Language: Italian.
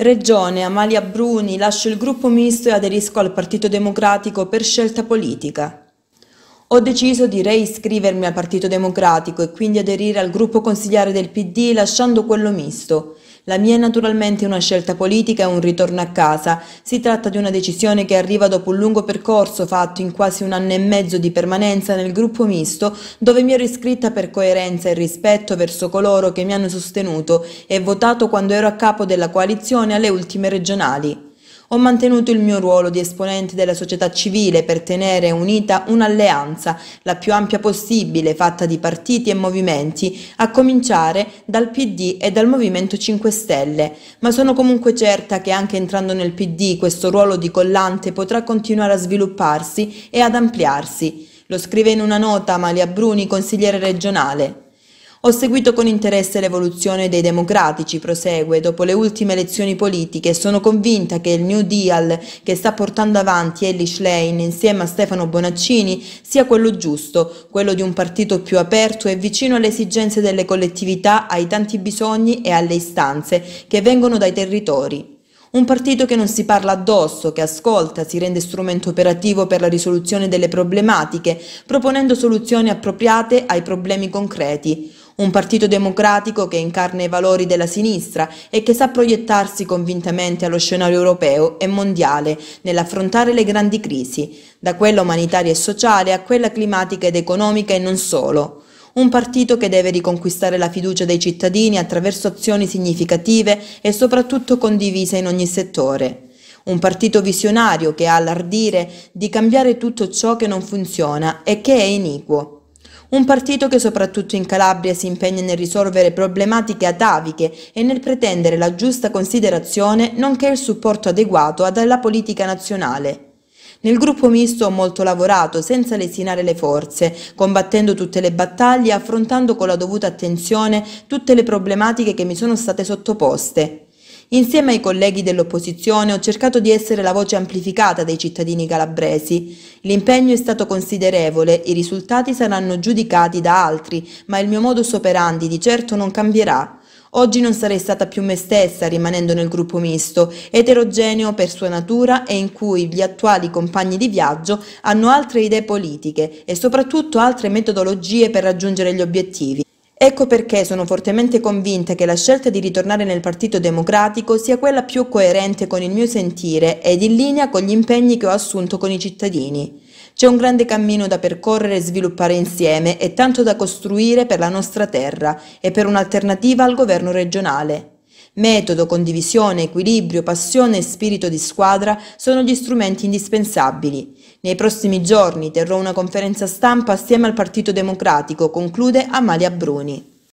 Regione, Amalia Bruni, lascio il gruppo misto e aderisco al Partito Democratico per scelta politica. Ho deciso di reiscrivermi al Partito Democratico e quindi aderire al gruppo consigliare del PD lasciando quello misto. La mia è naturalmente una scelta politica e un ritorno a casa. Si tratta di una decisione che arriva dopo un lungo percorso fatto in quasi un anno e mezzo di permanenza nel gruppo misto, dove mi ero iscritta per coerenza e rispetto verso coloro che mi hanno sostenuto e votato quando ero a capo della coalizione alle ultime regionali. Ho mantenuto il mio ruolo di esponente della società civile per tenere unita un'alleanza, la più ampia possibile, fatta di partiti e movimenti, a cominciare dal PD e dal Movimento 5 Stelle. Ma sono comunque certa che anche entrando nel PD questo ruolo di collante potrà continuare a svilupparsi e ad ampliarsi. Lo scrive in una nota Amalia Bruni, consigliere regionale. Ho seguito con interesse l'evoluzione dei democratici, prosegue, dopo le ultime elezioni politiche e sono convinta che il New Deal che sta portando avanti Ellie Schlein insieme a Stefano Bonaccini sia quello giusto, quello di un partito più aperto e vicino alle esigenze delle collettività, ai tanti bisogni e alle istanze che vengono dai territori. Un partito che non si parla addosso, che ascolta, si rende strumento operativo per la risoluzione delle problematiche, proponendo soluzioni appropriate ai problemi concreti. Un partito democratico che incarna i valori della sinistra e che sa proiettarsi convintamente allo scenario europeo e mondiale nell'affrontare le grandi crisi, da quella umanitaria e sociale a quella climatica ed economica e non solo. Un partito che deve riconquistare la fiducia dei cittadini attraverso azioni significative e soprattutto condivise in ogni settore. Un partito visionario che ha l'ardire di cambiare tutto ciò che non funziona e che è iniquo. Un partito che soprattutto in Calabria si impegna nel risolvere problematiche ataviche e nel pretendere la giusta considerazione nonché il supporto adeguato alla politica nazionale. Nel gruppo misto ho molto lavorato senza lesinare le forze, combattendo tutte le battaglie e affrontando con la dovuta attenzione tutte le problematiche che mi sono state sottoposte. Insieme ai colleghi dell'opposizione ho cercato di essere la voce amplificata dei cittadini calabresi. L'impegno è stato considerevole, i risultati saranno giudicati da altri, ma il mio modus operandi di certo non cambierà. Oggi non sarei stata più me stessa rimanendo nel gruppo misto, eterogeneo per sua natura e in cui gli attuali compagni di viaggio hanno altre idee politiche e soprattutto altre metodologie per raggiungere gli obiettivi. Ecco perché sono fortemente convinta che la scelta di ritornare nel Partito Democratico sia quella più coerente con il mio sentire ed in linea con gli impegni che ho assunto con i cittadini. C'è un grande cammino da percorrere e sviluppare insieme e tanto da costruire per la nostra terra e per un'alternativa al governo regionale. Metodo, condivisione, equilibrio, passione e spirito di squadra sono gli strumenti indispensabili. Nei prossimi giorni terrò una conferenza stampa assieme al Partito Democratico, conclude Amalia Bruni.